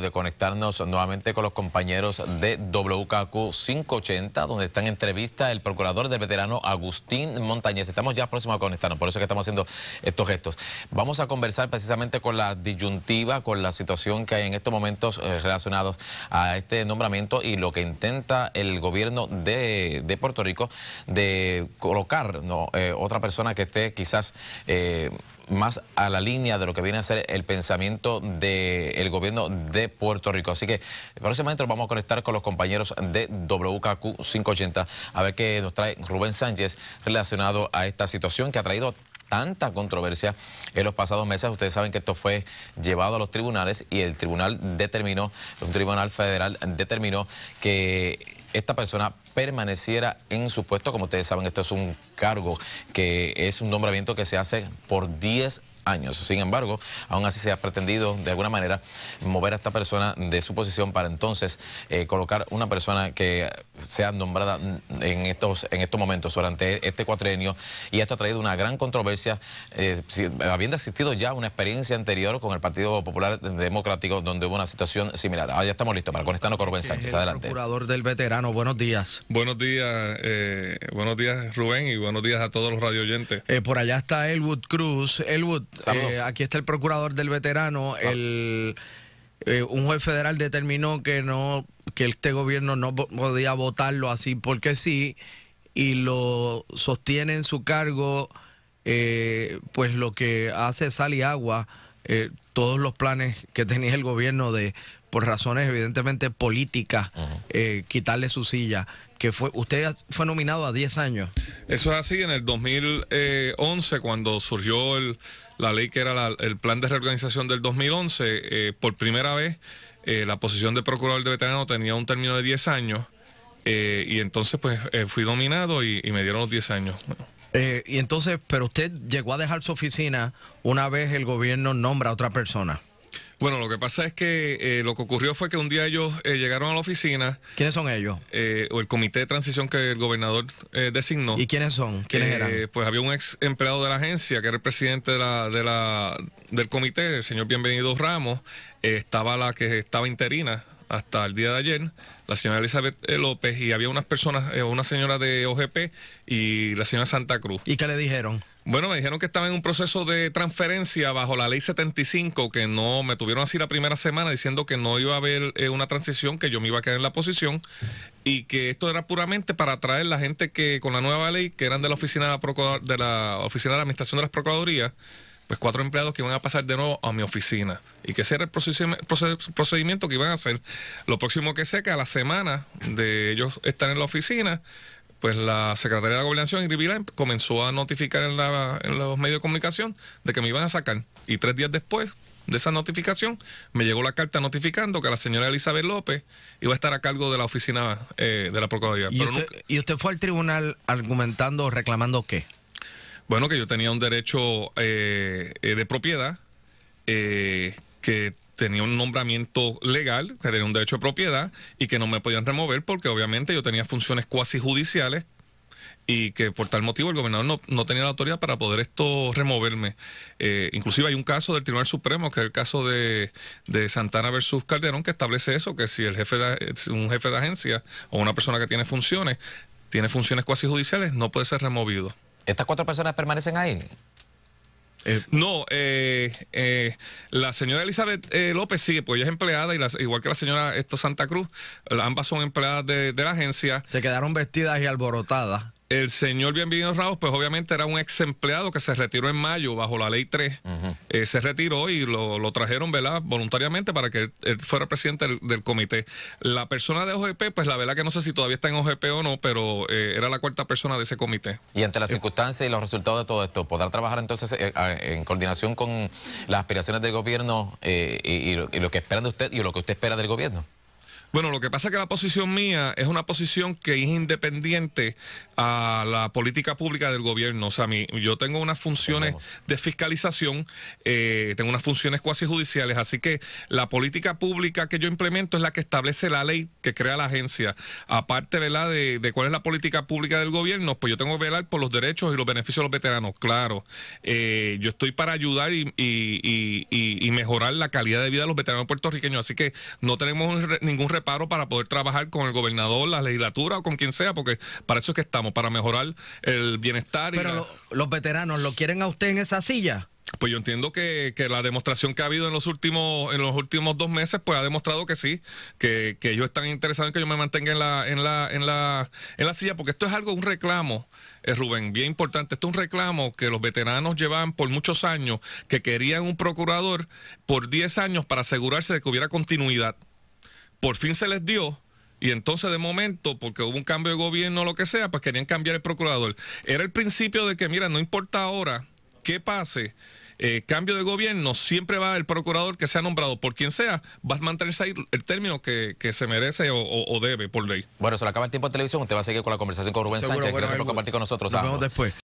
de conectarnos nuevamente con los compañeros de WKQ 580, donde está en entrevista el procurador del veterano Agustín Montañez. Estamos ya próximos a conectarnos, por eso que estamos haciendo estos gestos. Vamos a conversar precisamente con la disyuntiva, con la situación que hay en estos momentos eh, relacionados a este nombramiento y lo que intenta el gobierno de, Puerto Rico de colocar eh, otra persona que esté quizás... Eh, más a la línea de lo que viene a ser el pensamiento del el gobierno de Puerto Rico. Así que próximamente nos vamos a conectar con los compañeros de WKQ 580 a ver qué nos trae Rubén Sánchez relacionado a esta situación que ha traído tanta controversia en los pasados meses. Ustedes saben que esto fue llevado a los tribunales y el tribunal determinó, un tribunal federal determinó que esta persona permaneciera en su puesto. Como ustedes saben, esto es un cargo que es un nombramiento que se hace por 10 años. Sin embargo, aún así se ha pretendido de alguna manera mover a esta persona de su posición para entonces eh, colocar una persona que sea nombrada en estos, en estos momentos durante este cuatrenio y esto ha traído una gran controversia, eh, habiendo existido ya una experiencia anterior con el Partido Popular Democrático donde hubo una situación similar. Ahora ya estamos listos para conectarnos con Rubén Sánchez. Adelante. procurador del veterano, buenos días. Buenos días, eh, buenos días Rubén y buenos días a todos los radioyentes. Eh, por allá está Elwood Cruz. Elwood, eh, aquí está el procurador del veterano. Ah. El, eh, un juez federal determinó que, no, que este gobierno no podía votarlo así porque sí y lo sostiene en su cargo, eh, pues lo que hace sal y agua, todos los planes que tenía el gobierno de por razones evidentemente políticas, eh, quitarle su silla. Que fue, usted fue nominado a 10 años. Eso es así, en el 2011, eh, cuando surgió la ley que era el plan de reorganización del 2011, eh, por primera vez la posición de procurador de veterano tenía un término de 10 años. y entonces pues fui nominado y, me dieron los 10 años. y entonces, pero usted llegó a dejar su oficina una vez el gobierno nombra a otra persona. Bueno, lo que pasa es que eh, lo que ocurrió fue que un día ellos eh, llegaron a la oficina. ¿Quiénes son ellos? Eh, o el comité de transición que el gobernador designó. ¿Y quiénes son? ¿Quiénes eran? Pues había un ex empleado de la agencia que era el presidente de la, del comité, el señor Bienvenido Ramos. estaba la que estaba interina hasta el día de ayer, la señora Elizabeth López, y había unas personas, una señora de OGP y la señora Santa Cruz. ¿Y qué le dijeron? Bueno, me dijeron que estaba en un proceso de transferencia bajo la ley 75, que no me tuvieron así la primera semana diciendo que no iba a haber eh, una transición, que yo me iba a quedar en la posición y que esto era puramente para atraer la gente que con la nueva ley, que eran de la oficina de la, oficina de la administración de las procuradurías, pues cuatro empleados que iban a pasar de nuevo a mi oficina y que ese era el procedimiento que iban a hacer. Lo próximo que sea que a la semana de ellos estar en la oficina pues la Secretaría de la Gobernación, Ingrid comenzó a notificar en, la, los medios de comunicación de que me iban a sacar. Y tres días después de esa notificación, me llegó la carta notificando que la señora Elizabeth López iba a estar a cargo de la oficina eh, de la Procuraduría. ¿Y, usted, ¿Y usted fue al tribunal argumentando reclamando qué? Bueno, que yo tenía un derecho eh, eh, de propiedad eh, que tenía un nombramiento legal, que tenía un derecho de propiedad y que no me podían remover porque obviamente yo tenía funciones cuasi judiciales y que por tal motivo el gobernador no, tenía la autoridad para poder esto removerme. Eh, inclusive hay un caso del Tribunal Supremo, que es el caso de, Santana versus Calderón, que establece eso, que si el jefe de, un jefe de agencia o una persona que tiene funciones, tiene funciones cuasi judiciales, no puede ser removido. ¿Estas cuatro personas permanecen ahí? Eh, no, eh, eh, la señora Elizabeth López sí, pues ella es empleada, y igual que la señora esto, Santa Cruz, ambas son empleadas de la agencia. Se quedaron vestidas y alborotadas el señor Bienvenido Ramos, pues obviamente era un ex empleado que se retiró en mayo bajo la ley 3. Eh, se retiró y lo, trajeron, Voluntariamente para que él, fuera presidente del, comité. La persona de OGP, pues la verdad que no sé si todavía está en OGP o no, pero eh, era la cuarta persona de ese comité. Y ante las circunstancias y los resultados de todo esto, ¿podrá trabajar entonces eh, en coordinación con las aspiraciones del gobierno y, lo, y lo que esperan de usted y lo que usted espera del gobierno? Bueno, lo que pasa es que la posición mía es una posición que es independiente a la política pública del gobierno. O sea, yo tengo unas funciones de fiscalización, eh, tengo unas funciones cuasi judiciales, así que la política pública que yo implemento es la que establece la ley que crea la agencia. Aparte, ¿verdad? De, de cuál es la política pública del gobierno, pues yo tengo que velar por los derechos y los beneficios de los veteranos, claro. Eh, yo estoy para ayudar y, mejorar la calidad de vida de los veteranos puertorriqueños, así que no tenemos ningún reparto paro para poder trabajar con el gobernador, la legislatura o con quien sea, porque para eso es que estamos, para mejorar el bienestar. Pero los veteranos, ¿lo quieren a usted en esa silla? Pues yo entiendo que, la demostración que ha habido en los últimos, en los últimos dos meses, pues ha demostrado que sí, que, ellos están interesados en que yo me mantenga en la, en la, en en la silla, porque esto es algo, un reclamo, eh, Rubén, bien importante. Esto es un reclamo que los veteranos llevan por muchos años, que querían un procurador por 10 años para asegurarse de que hubiera continuidad por fin se les dio. Y entonces de momento, porque hubo un cambio de gobierno o lo que sea, pues querían cambiar el procurador. Era el principio de que, mira, no importa ahora qué pase, eh, cambio de gobierno, siempre va el procurador que sea nombrado por quien sea, va a mantenerse ahí el término que, se merece o, debe por ley. Bueno, se le acaba el tiempo de televisión, usted va a seguir con la conversación con Rubén Sánchez, gracias por compartir con nosotros. Nos vemos después.